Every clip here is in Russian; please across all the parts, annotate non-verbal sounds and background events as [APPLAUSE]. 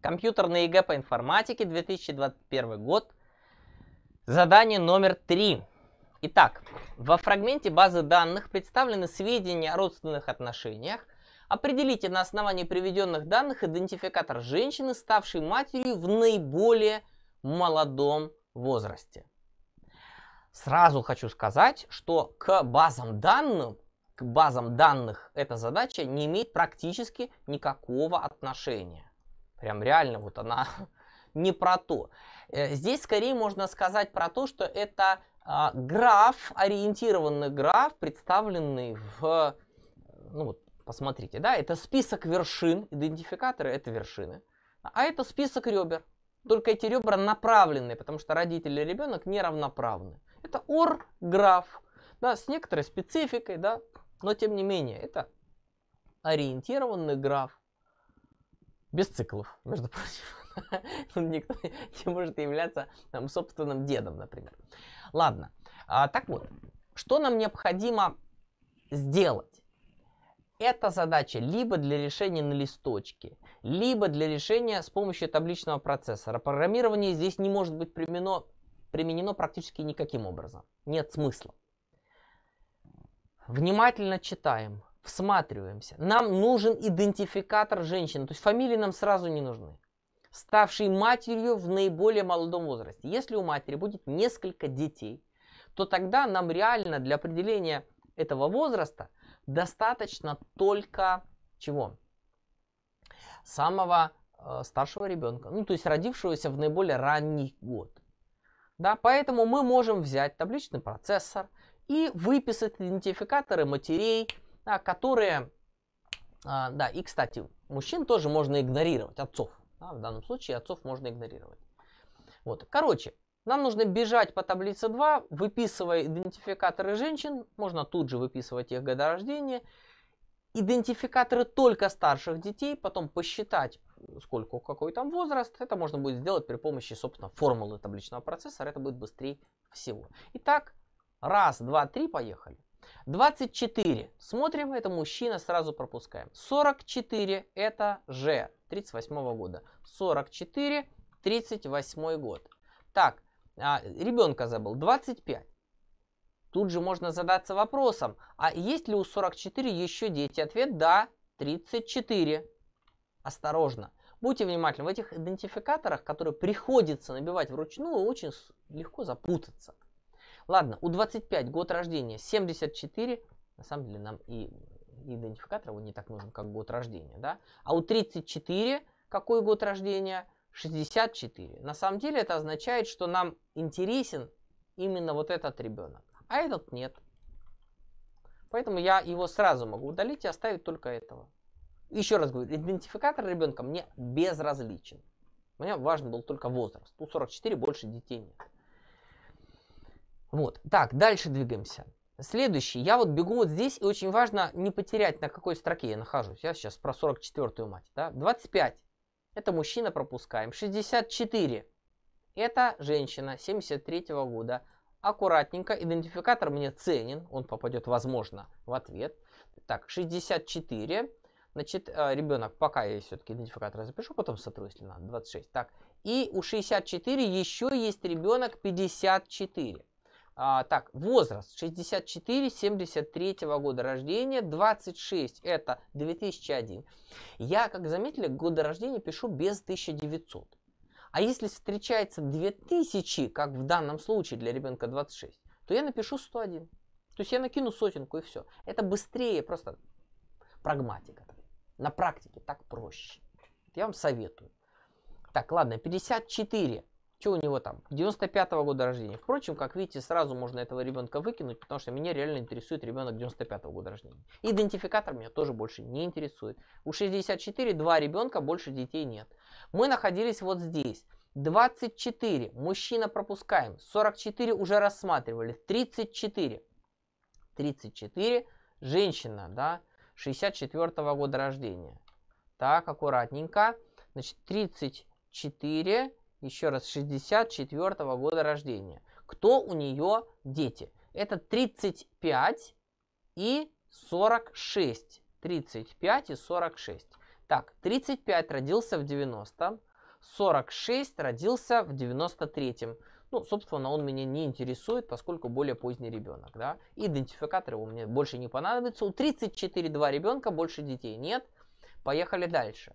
Компьютерное ЕГЭ по информатике, 2021 год. Задание номер 3. Итак, во фрагменте базы данных представлены сведения о родственных отношениях. Определите на основании приведенных данных идентификатор женщины, ставшей матерью в наиболее молодом возрасте. Сразу хочу сказать, что к базам данных, к базам данных эта задача не имеет практически никакого отношения. Прям реально вот она [LAUGHS] не про то. Э, здесь скорее можно сказать про то, что это а, граф, ориентированный граф, представленный в... Ну вот, посмотрите, да, это список вершин, идентификаторы это вершины, а это список ребер. Только эти ребра направленные, потому что родители и ребенок неравноправны. Это орграф, да, с некоторой спецификой, да, но тем не менее, это ориентированный граф без циклов, между прочим. Он [LAUGHS] ну, никто не может являться там, собственным дедом, например. Ладно, а, так вот, что нам необходимо сделать? Эта задача либо для решения на листочке, либо для решения с помощью табличного процессора. Программирование здесь не может быть применено, применено практически никаким образом. Нет смысла. Внимательно читаем всматриваемся. Нам нужен идентификатор женщины, то есть фамилии нам сразу не нужны. Ставшей матерью в наиболее молодом возрасте. Если у матери будет несколько детей, то тогда нам реально для определения этого возраста достаточно только чего? Самого э, старшего ребенка, ну то есть родившегося в наиболее ранний год. Да, поэтому мы можем взять табличный процессор и выписать идентификаторы матерей, да, которые, а, да, и, кстати, мужчин тоже можно игнорировать, отцов. Да, в данном случае отцов можно игнорировать. Вот, короче, нам нужно бежать по таблице 2, выписывая идентификаторы женщин, можно тут же выписывать их года рождения, идентификаторы только старших детей, потом посчитать, сколько, какой там возраст. Это можно будет сделать при помощи, собственно, формулы табличного процессора. Это будет быстрее всего. Итак, раз, два, три, поехали. 24. Смотрим, это мужчина, сразу пропускаем. 44 это Ж 38 -го года. 44, 38 год. Так, а, ребенка забыл. 25. Тут же можно задаться вопросом, а есть ли у 44 еще дети? Ответ да, 34. Осторожно. Будьте внимательны, в этих идентификаторах, которые приходится набивать вручную, очень легко запутаться. Ладно, у 25 год рождения 74. На самом деле нам и идентификатор его не так нужен, как год рождения. Да? А у 34 какой год рождения? 64. На самом деле это означает, что нам интересен именно вот этот ребенок, а этот нет. Поэтому я его сразу могу удалить и оставить только этого. Еще раз говорю, идентификатор ребенка мне безразличен. Мне важен был только возраст. У 44 больше детей нет. Вот. Так, дальше двигаемся. Следующий. Я вот бегу вот здесь, и очень важно не потерять, на какой строке я нахожусь. Я сейчас про 44-ю мать. Да? 25. Это мужчина пропускаем. 64. Это женщина 73-го года. Аккуратненько. Идентификатор мне ценен. Он попадет, возможно, в ответ. Так, 64. Значит, э, ребенок, пока я все-таки идентификатор запишу, потом сотру, если надо, 26. Так, и у 64 еще есть ребенок 54. А, так, возраст 64-73 года рождения, 26 это 2001. Я, как заметили, года рождения пишу без 1900. А если встречается 2000, как в данном случае для ребенка 26, то я напишу 101. То есть я накину сотенку и все. Это быстрее, просто прагматика. На практике так проще. Я вам советую. Так, ладно, 54. Что у него там? 95-го года рождения. Впрочем, как видите, сразу можно этого ребенка выкинуть, потому что меня реально интересует ребенок 95-го года рождения. Идентификатор меня тоже больше не интересует. У 64 два ребенка, больше детей нет. Мы находились вот здесь. 24 мужчина пропускаем, 44 уже рассматривали, 34, 34 женщина, да, 64 -го года рождения. Так, аккуратненько. Значит, 34 еще раз, 64 -го года рождения. Кто у нее дети? Это 35 и 46. 35 и 46. Так, 35 родился в 90-м, 46 родился в 93-м. Ну, собственно, он меня не интересует, поскольку более поздний ребенок, да. Идентификатор его мне больше не понадобится. У 34-2 ребенка больше детей нет. Поехали дальше.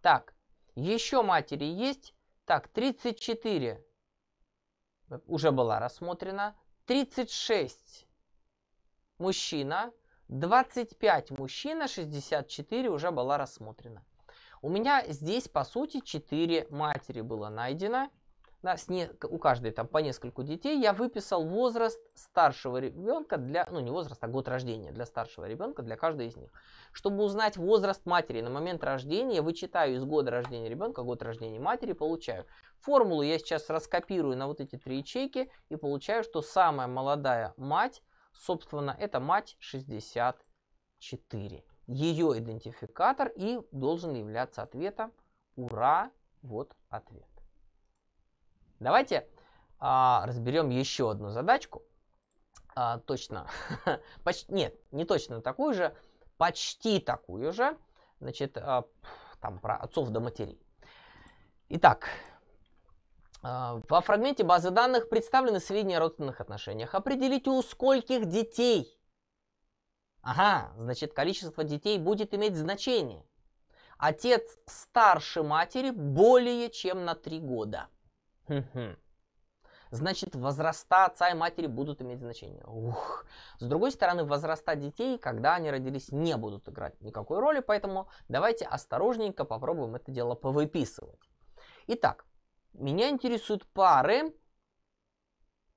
Так, еще матери есть. Так, 34 уже была рассмотрена. 36 мужчина, 25 мужчина, 64 уже была рассмотрена. У меня здесь, по сути, 4 матери было найдено да, с не, у каждой там по нескольку детей, я выписал возраст старшего ребенка для, ну не возраст, а год рождения для старшего ребенка, для каждой из них. Чтобы узнать возраст матери на момент рождения, вычитаю из года рождения ребенка, год рождения матери, получаю. Формулу я сейчас раскопирую на вот эти три ячейки и получаю, что самая молодая мать, собственно, это мать 64. Ее идентификатор и должен являться ответом «Ура!» Вот ответ. Давайте а, разберем еще одну задачку. А, точно. [LAUGHS] Почти, нет, не точно такую же. Почти такую же. Значит, а, там про отцов до матерей. Итак, а, во фрагменте базы данных представлены сведения о родственных отношениях. Определите, у скольких детей. Ага, значит, количество детей будет иметь значение. Отец старше матери более чем на три года. Значит, возраста отца и матери будут иметь значение. Ух. С другой стороны, возраста детей, когда они родились, не будут играть никакой роли, поэтому давайте осторожненько попробуем это дело повыписывать. Итак, меня интересуют пары,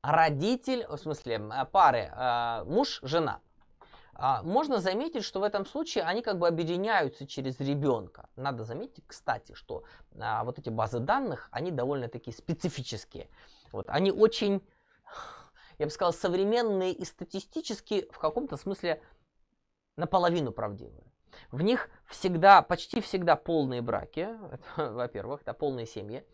родитель, в смысле, э, пары э, муж, жена. А, можно заметить, что в этом случае они как бы объединяются через ребенка. Надо заметить, кстати, что а, вот эти базы данных, они довольно-таки специфические. Вот, они очень, я бы сказал, современные и статистически в каком-то смысле наполовину правдивые. В них всегда, почти всегда полные браки, [LAUGHS] во-первых, да, полные семьи,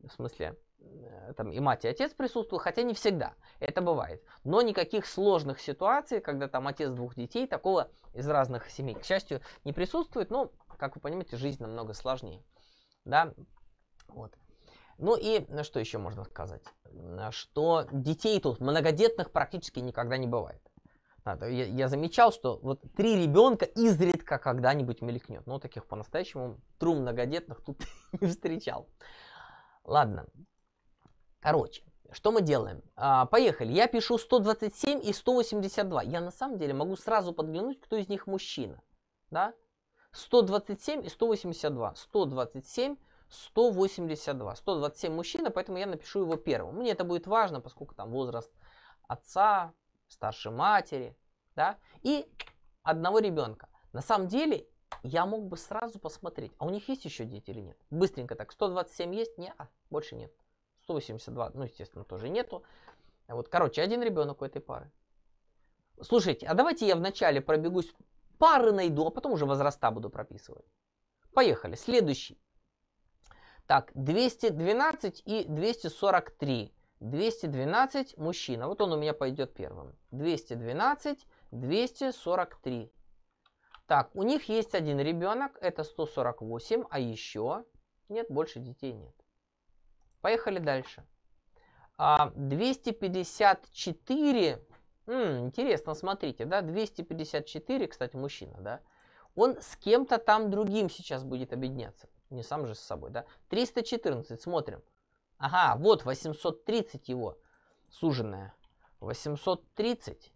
в смысле Э, там и мать, и отец присутствуют, хотя не всегда, это бывает. Но никаких сложных ситуаций, когда там отец двух детей, такого из разных семей, к счастью, не присутствует. Но, ну, как вы понимаете, жизнь намного сложнее. Да, вот. Ну и э, что еще можно сказать? Э, что детей тут многодетных практически никогда не бывает. А, я, я замечал, что вот три ребенка изредка когда-нибудь мелькнет. Но таких по-настоящему тру многодетных тут [LAUGHS] не встречал. Ладно, Короче, что мы делаем? А, поехали. Я пишу 127 и 182. Я на самом деле могу сразу подглянуть, кто из них мужчина. Да? 127 и 182. 127, 182. 127 мужчина, поэтому я напишу его первым. Мне это будет важно, поскольку там возраст отца, старшей матери, да, и одного ребенка. На самом деле я мог бы сразу посмотреть, а у них есть еще дети или нет. Быстренько так, 127 есть? нет, больше нет. 182, ну, естественно, тоже нету. Вот, короче, один ребенок у этой пары. Слушайте, а давайте я вначале пробегусь, пары найду, а потом уже возраста буду прописывать. Поехали, следующий. Так, 212 и 243. 212 мужчина. Вот он у меня пойдет первым. 212, 243. Так, у них есть один ребенок, это 148, а еще нет, больше детей нет. Поехали дальше. 254, а, м, интересно, смотрите, да, 254, кстати, мужчина, да, он с кем-то там другим сейчас будет объединяться, не сам же с собой, да. 314, смотрим. Ага, вот 830 его суженная, 830,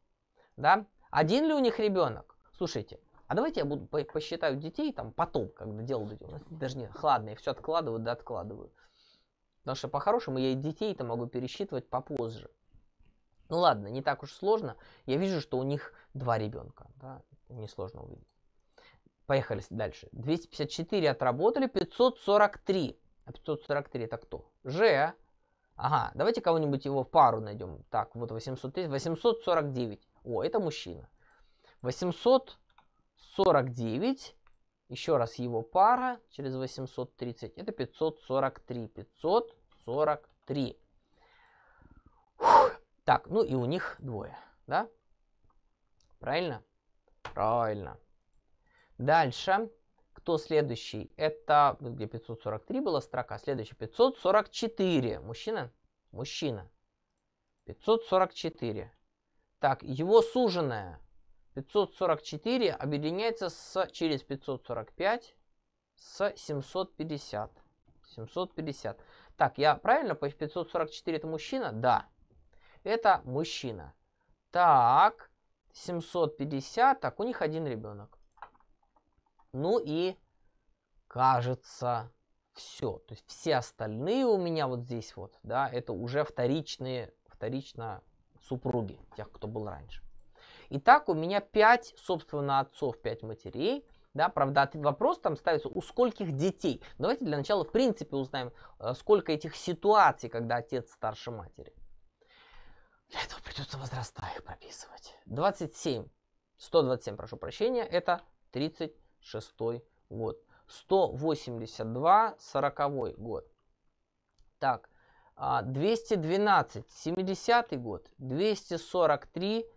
да. Один ли у них ребенок? Слушайте, а давайте я буду посчитаю детей там потом, когда дело дойдет. даже не хладные, все откладываю да откладываю. Потому что по-хорошему я и детей-то могу пересчитывать попозже. Ну ладно, не так уж сложно. Я вижу, что у них два ребенка. Да? Несложно увидеть. Поехали дальше. 254 отработали, 543. А 543 это кто? Ж. Ага, давайте кого-нибудь его в пару найдем. Так, вот 803, 849. О, это мужчина. 849 еще раз его пара через 830. Это 543. 543. Фух. Так, ну и у них двое, да? Правильно? Правильно. Дальше. Кто следующий? Это, ну, где 543 была строка, а следующий 544. Мужчина? Мужчина. 544. Так, его суженая. 544 объединяется с, через 545 с 750. 750. Так, я правильно? по 544 это мужчина? Да. Это мужчина. Так, 750. Так, у них один ребенок. Ну и кажется все. То есть все остальные у меня вот здесь вот, да, это уже вторичные, вторично супруги тех, кто был раньше. Итак, у меня 5, собственно, отцов, 5 матерей. Да, правда, вопрос там ставится, у скольких детей. Давайте для начала, в принципе, узнаем, э, сколько этих ситуаций, когда отец старше матери. Для этого придется возраста их прописывать. 27. 127, прошу прощения, это 36 год. 182, 40 год. Так, 212, а, 70 год. 243,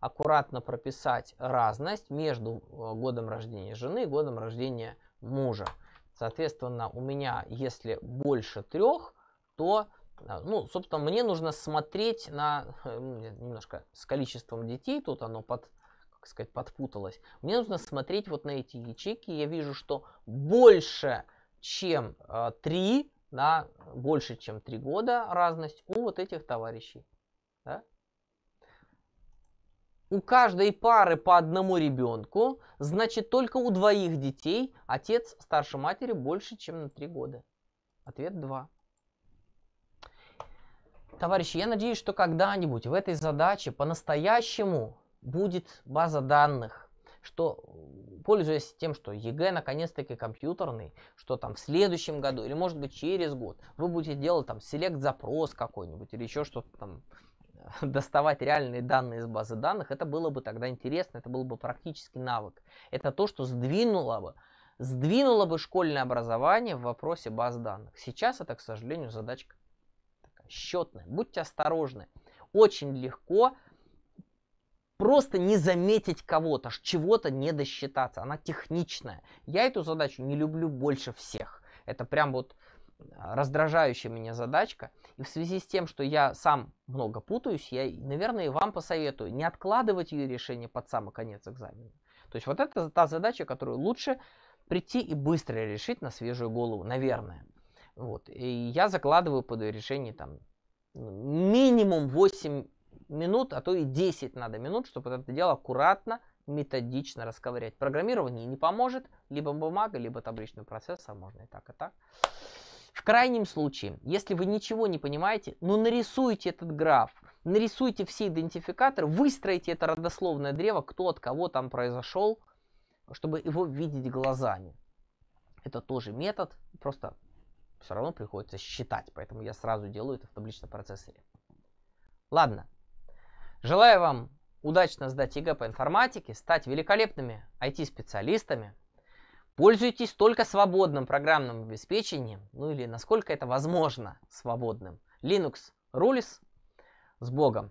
аккуратно прописать разность между э, годом рождения жены и годом рождения мужа. Соответственно, у меня, если больше трех, то, э, ну, собственно, мне нужно смотреть на, [LAUGHS] ну, немножко с количеством детей, тут оно под, как сказать, подпуталось. Мне нужно смотреть вот на эти ячейки, я вижу, что больше, чем э, три, да, больше, чем три года разность у вот этих товарищей. Да? у каждой пары по одному ребенку, значит только у двоих детей отец старше матери больше, чем на три года. Ответ 2. Товарищи, я надеюсь, что когда-нибудь в этой задаче по-настоящему будет база данных, что, пользуясь тем, что ЕГЭ наконец-таки компьютерный, что там в следующем году или, может быть, через год вы будете делать там селект-запрос какой-нибудь или еще что-то там [LAUGHS] доставать реальные данные из базы данных, это было бы тогда интересно, это был бы практический навык. Это то, что сдвинуло бы, сдвинуло бы школьное образование в вопросе баз данных. Сейчас это, к сожалению, задачка такая счетная. Будьте осторожны. Очень легко просто не заметить кого-то, чего-то не досчитаться. Она техничная. Я эту задачу не люблю больше всех. Это прям вот э, раздражающая меня задачка. И в связи с тем, что я сам много путаюсь, я, наверное, вам посоветую не откладывать ее решение под самый конец экзамена. То есть вот это та задача, которую лучше прийти и быстро решить на свежую голову, наверное. Вот. И я закладываю под решение там минимум 8 минут, а то и 10 надо минут, чтобы это дело аккуратно, методично расковырять. Программирование не поможет, либо бумага, либо табличный процессор, а можно и так, и так. В крайнем случае, если вы ничего не понимаете, ну нарисуйте этот граф, нарисуйте все идентификаторы, выстроите это родословное древо, кто от кого там произошел, чтобы его видеть глазами. Это тоже метод, просто все равно приходится считать, поэтому я сразу делаю это в табличном процессоре. Ладно. Желаю вам удачно сдать ЕГЭ по информатике, стать великолепными IT-специалистами – Пользуйтесь только свободным программным обеспечением, ну или насколько это возможно свободным. Linux Rules с Богом.